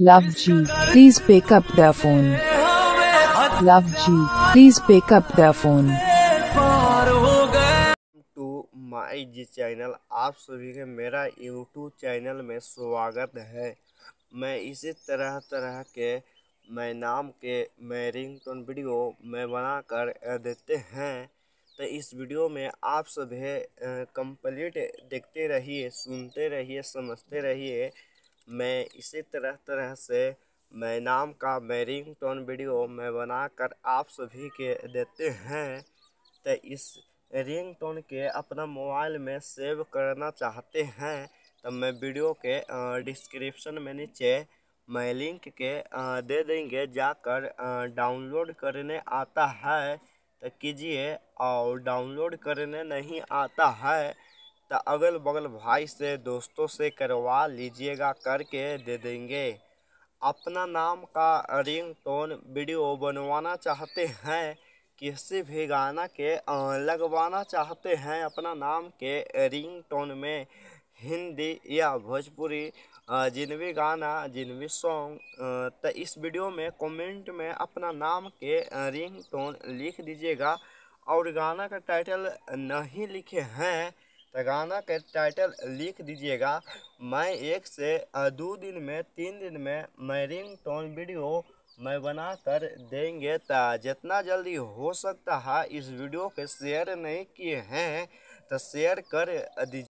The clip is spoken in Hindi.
Love G, please pick up the phone. Love G, please pick up the phone. My G channel आप सभी के मेरा यूट्यूब चैनल में स्वागत है मैं इसी तरह तरह के मैं नाम के मैं रिंग टोन वीडियो में बनाकर देते हैं तो इस वीडियो में आप सभी कंप्लीट देखते रहिए सुनते रहिए समझते रहिए मैं इसी तरह तरह से मैं नाम का मैं रिंग टोन वीडियो मैं बनाकर आप सभी के देते हैं तो इस रिंग टोन के अपना मोबाइल में सेव करना चाहते हैं तो मैं वीडियो के डिस्क्रिप्शन में नीचे मैं लिंक के दे देंगे जाकर डाउनलोड करने आता है तो कीजिए और डाउनलोड करने नहीं आता है तो अगल बगल भाई से दोस्तों से करवा लीजिएगा करके दे देंगे अपना नाम का रिंग टोन वीडियो बनवाना चाहते हैं किसी भी गाना के लगवाना चाहते हैं अपना नाम के रिंग टोन में हिंदी या भोजपुरी जिन भी गाना जिन भी सॉन्ग तो इस वीडियो में कमेंट में अपना नाम के रिंग टोन लिख दीजिएगा और गाना का टाइटल नहीं लिखे हैं तो गाना के टाइटल लिख दीजिएगा मैं एक से दो दिन में तीन दिन में मैं रिंग टोन वीडियो मैं बना कर देंगे तो जितना जल्दी हो सकता है इस वीडियो के शेयर नहीं किए हैं तो शेयर कर दीजिए